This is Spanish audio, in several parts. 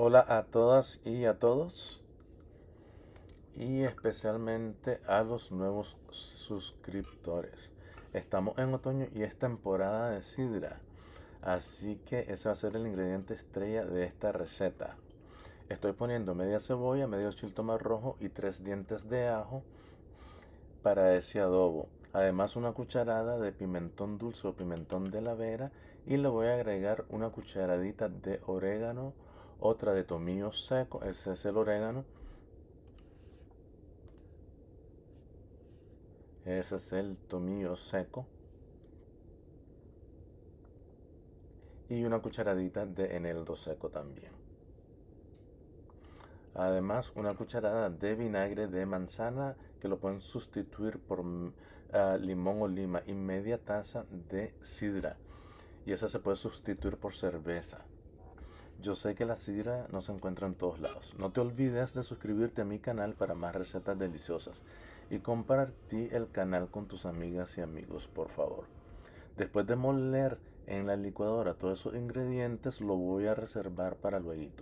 Hola a todas y a todos. Y especialmente a los nuevos suscriptores. Estamos en otoño y es temporada de sidra. Así que ese va a ser el ingrediente estrella de esta receta. Estoy poniendo media cebolla, medio chiltoma rojo y tres dientes de ajo para ese adobo. Además una cucharada de pimentón dulce o pimentón de la vera y le voy a agregar una cucharadita de orégano otra de tomillo seco, ese es el orégano. Ese es el tomillo seco. Y una cucharadita de eneldo seco también. Además, una cucharada de vinagre de manzana que lo pueden sustituir por mm, ah, limón o lima y media taza de sidra. Y esa se puede sustituir por cerveza. Yo sé que la sidra no se encuentra en todos lados. No te olvides de suscribirte a mi canal para más recetas deliciosas y compartir el canal con tus amigas y amigos, por favor. Después de moler en la licuadora todos esos ingredientes, lo voy a reservar para luego.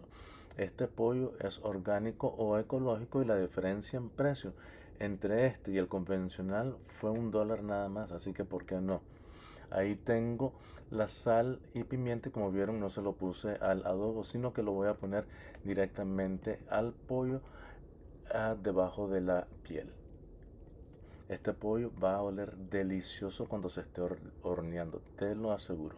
Este pollo es orgánico o ecológico y la diferencia en precio entre este y el convencional fue un dólar nada más, así que ¿por qué no? Ahí tengo la sal y pimienta. Como vieron, no se lo puse al adobo, sino que lo voy a poner directamente al pollo ah, debajo de la piel. Este pollo va a oler delicioso cuando se esté horneando, te lo aseguro.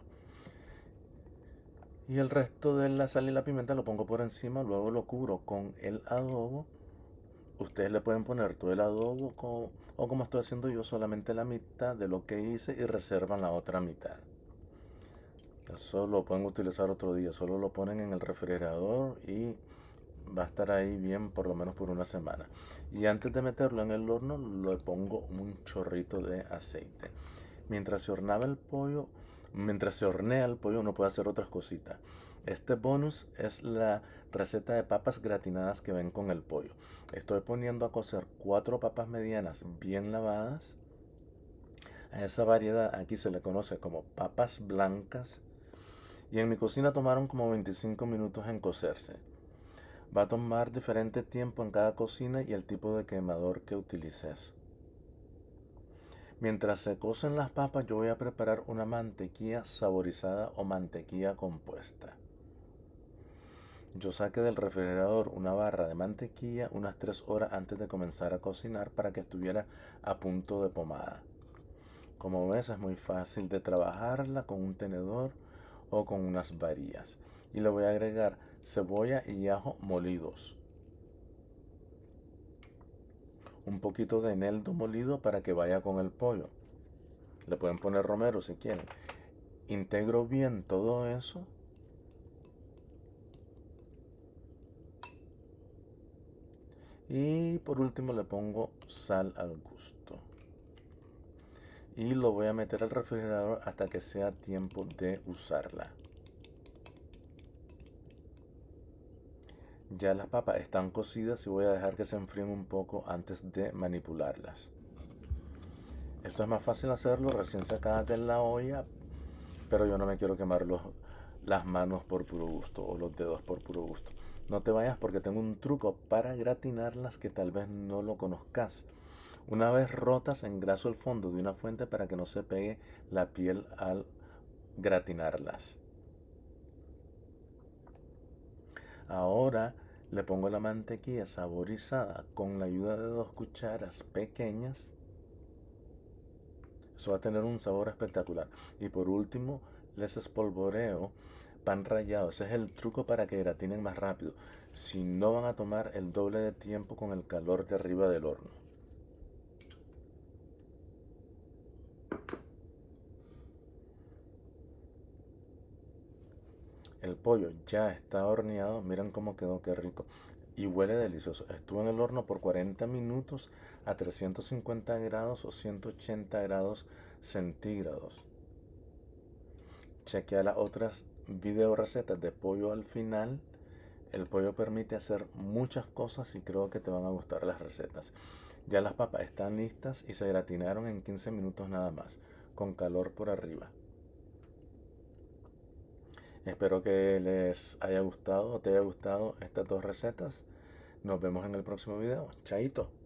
Y el resto de la sal y la pimienta lo pongo por encima, luego lo cubro con el adobo ustedes le pueden poner todo el adobo o como estoy haciendo yo solamente la mitad de lo que hice y reservan la otra mitad. Eso lo pueden utilizar otro día, solo lo ponen en el refrigerador y va a estar ahí bien por lo menos por una semana. Y antes de meterlo en el horno le pongo un chorrito de aceite. Mientras se el pollo, mientras se hornea el pollo uno puede hacer otras cositas. Este bonus es la receta de papas gratinadas que ven con el pollo. Estoy poniendo a cocer cuatro papas medianas bien lavadas. A esa variedad aquí se le conoce como papas blancas. Y en mi cocina tomaron como 25 minutos en cocerse. Va a tomar diferente tiempo en cada cocina y el tipo de quemador que utilices. Mientras se cocen las papas yo voy a preparar una mantequilla saborizada o mantequilla compuesta. Yo saqué del refrigerador una barra de mantequilla unas 3 horas antes de comenzar a cocinar para que estuviera a punto de pomada. Como ves es muy fácil de trabajarla con un tenedor o con unas varillas. Y le voy a agregar cebolla y ajo molidos. Un poquito de eneldo molido para que vaya con el pollo. Le pueden poner romero si quieren. Integro bien todo eso Y por último le pongo sal al gusto. Y lo voy a meter al refrigerador hasta que sea tiempo de usarla. Ya las papas están cocidas y voy a dejar que se enfríen un poco antes de manipularlas. Esto es más fácil hacerlo recién sacadas de la olla, pero yo no me quiero quemar las manos por puro gusto o los dedos por puro gusto. No te vayas porque tengo un truco para gratinarlas que tal vez no lo conozcas. Una vez rotas, engraso el fondo de una fuente para que no se pegue la piel al gratinarlas. Ahora le pongo la mantequilla saborizada con la ayuda de dos cucharas pequeñas. Eso va a tener un sabor espectacular. Y por último, les espolvoreo pan rallado. Ese es el truco para que gratinen más rápido. Si no van a tomar el doble de tiempo con el calor de arriba del horno. El pollo ya está horneado. Miren cómo quedó, qué rico. Y huele delicioso. Estuvo en el horno por 40 minutos a 350 grados o 180 grados centígrados. Chequea las otras video recetas de pollo al final. El pollo permite hacer muchas cosas y creo que te van a gustar las recetas. Ya las papas están listas y se gratinaron en 15 minutos nada más, con calor por arriba. Espero que les haya gustado o te haya gustado estas dos recetas. Nos vemos en el próximo video. Chaito.